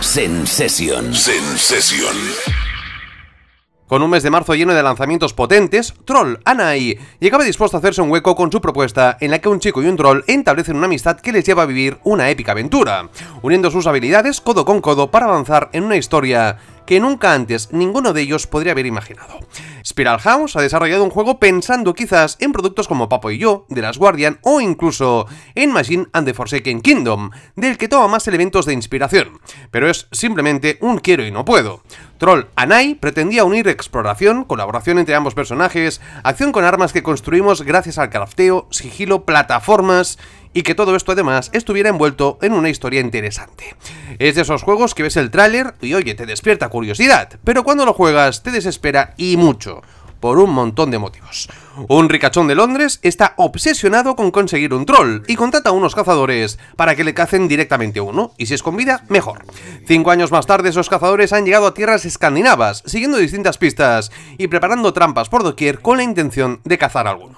Sensation. Con un mes de marzo lleno de lanzamientos potentes, Troll, Anai, llegaba dispuesto a hacerse un hueco con su propuesta en la que un chico y un troll establecen una amistad que les lleva a vivir una épica aventura, uniendo sus habilidades codo con codo para avanzar en una historia que nunca antes ninguno de ellos podría haber imaginado. Spiral House ha desarrollado un juego pensando quizás en productos como Papo y Yo, de Las Guardian o incluso en Machine and the Forsaken Kingdom, del que toma más elementos de inspiración, pero es simplemente un quiero y no puedo. Troll Anai pretendía unir exploración, colaboración entre ambos personajes, acción con armas que construimos gracias al crafteo, sigilo, plataformas y que todo esto además estuviera envuelto en una historia interesante. Es de esos juegos que ves el tráiler y oye, te despierta curiosidad, pero cuando lo juegas te desespera y mucho por un montón de motivos. Un ricachón de Londres está obsesionado con conseguir un troll y contrata a unos cazadores para que le cacen directamente uno, y si es con vida, mejor. Cinco años más tarde, esos cazadores han llegado a tierras escandinavas, siguiendo distintas pistas y preparando trampas por doquier con la intención de cazar a alguno.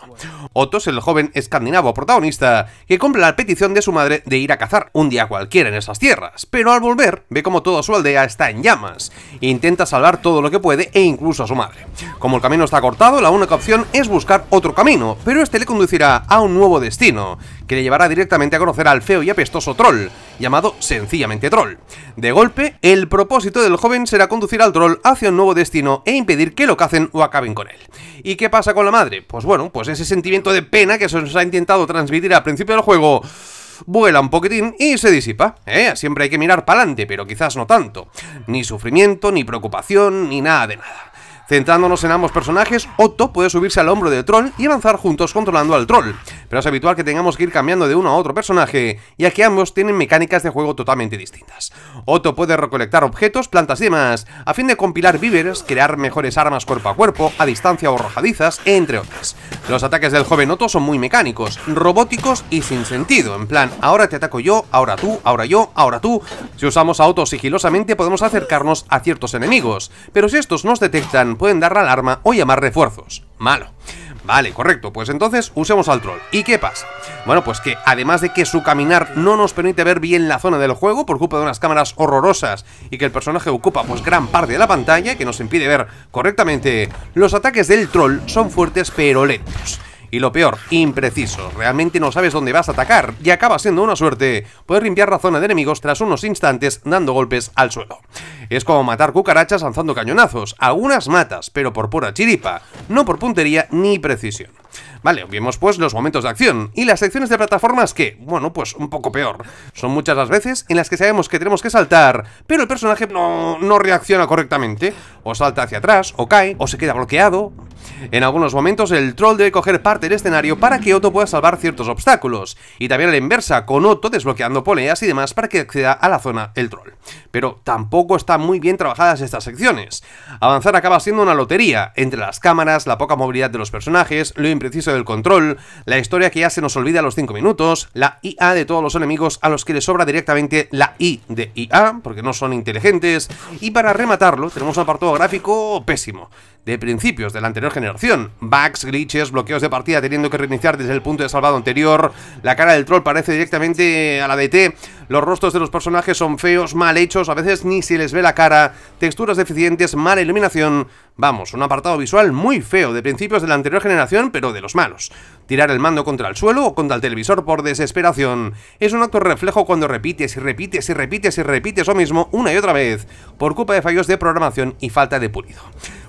Otto es el joven escandinavo protagonista que cumple la petición de su madre de ir a cazar un día cualquiera en esas tierras, pero al volver ve como toda su aldea está en llamas, intenta salvar todo lo que puede e incluso a su madre. Como el camino está cortado, la única opción es buscar otro camino, pero este le conducirá a un nuevo destino, que le llevará directamente a conocer al feo y apestoso troll, llamado sencillamente troll. De golpe, el propósito del joven será conducir al troll hacia un nuevo destino e impedir que lo cacen o acaben con él. ¿Y qué pasa con la madre? Pues bueno, pues ese sentimiento de pena que se nos ha intentado transmitir al principio del juego vuela un poquitín y se disipa. ¿eh? Siempre hay que mirar para adelante, pero quizás no tanto. Ni sufrimiento, ni preocupación, ni nada de nada. Centrándonos en ambos personajes, Otto puede subirse al hombro del troll y avanzar juntos controlando al troll, pero es habitual que tengamos que ir cambiando de uno a otro personaje, ya que ambos tienen mecánicas de juego totalmente distintas. Otto puede recolectar objetos, plantas y demás, a fin de compilar víveres, crear mejores armas cuerpo a cuerpo, a distancia o rojadizas, entre otras. Los ataques del joven Otto son muy mecánicos, robóticos y sin sentido. En plan, ahora te ataco yo, ahora tú, ahora yo, ahora tú. Si usamos a Otto sigilosamente podemos acercarnos a ciertos enemigos, pero si estos nos detectan pueden dar la alarma o llamar refuerzos. Malo. Vale, correcto, pues entonces usemos al troll. ¿Y qué pasa? Bueno, pues que además de que su caminar no nos permite ver bien la zona del juego por culpa de unas cámaras horrorosas y que el personaje ocupa pues gran parte de la pantalla que nos impide ver correctamente, los ataques del troll son fuertes pero le. Y lo peor, impreciso. Realmente no sabes dónde vas a atacar y acaba siendo una suerte poder limpiar la zona de enemigos tras unos instantes dando golpes al suelo. Es como matar cucarachas lanzando cañonazos. Algunas matas, pero por pura chiripa, no por puntería ni precisión. Vale, vimos pues los momentos de acción y las secciones de plataformas que, bueno, pues un poco peor. Son muchas las veces en las que sabemos que tenemos que saltar, pero el personaje no, no reacciona correctamente. O salta hacia atrás, o cae, o se queda bloqueado, en algunos momentos el troll debe coger parte del escenario para que Otto pueda salvar ciertos obstáculos, y también a la inversa, con Otto desbloqueando poleas y demás para que acceda a la zona el troll pero tampoco están muy bien trabajadas estas secciones. Avanzar acaba siendo una lotería, entre las cámaras, la poca movilidad de los personajes, lo impreciso del control, la historia que ya se nos olvida a los 5 minutos, la IA de todos los enemigos a los que les sobra directamente la I de IA, porque no son inteligentes, y para rematarlo tenemos un apartado gráfico pésimo, de principios de la anterior generación, bugs, glitches, bloqueos de partida teniendo que reiniciar desde el punto de salvado anterior, la cara del troll parece directamente a la de e T, los rostros de los personajes son feos, mal hechos, a veces ni se les ve la cara, texturas deficientes, mala iluminación. Vamos, un apartado visual muy feo de principios de la anterior generación, pero de los malos. Tirar el mando contra el suelo o contra el televisor por desesperación. Es un acto reflejo cuando repites y repites y repites y repites lo mismo una y otra vez, por culpa de fallos de programación y falta de pulido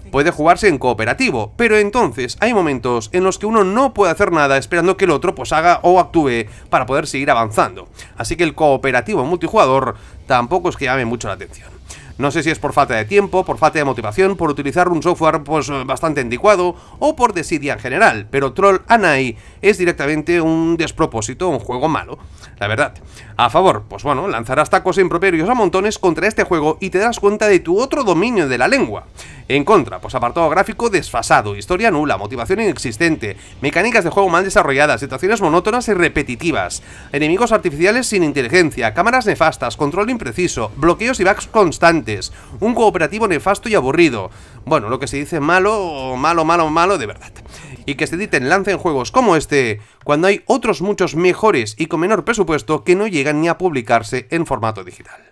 puede jugarse en cooperativo, pero entonces hay momentos en los que uno no puede hacer nada esperando que el otro pues haga o actúe para poder seguir avanzando. Así que el cooperativo multijugador tampoco es que llame mucho la atención. No sé si es por falta de tiempo, por falta de motivación, por utilizar un software pues bastante anticuado o por desidia en general, pero Troll Anai es directamente un despropósito, un juego malo, la verdad. A favor, pues bueno, lanzarás tacos improperios a montones contra este juego y te das cuenta de tu otro dominio de la lengua. En contra, pues apartado gráfico desfasado, historia nula, motivación inexistente, mecánicas de juego mal desarrolladas, situaciones monótonas y repetitivas, enemigos artificiales sin inteligencia, cámaras nefastas, control impreciso, bloqueos y bugs constantes, un cooperativo nefasto y aburrido. Bueno, lo que se dice malo, malo, malo, malo de verdad. Y que se editen, lancen juegos como este, cuando hay otros muchos mejores y con menor presupuesto que no llegan ni a publicarse en formato digital.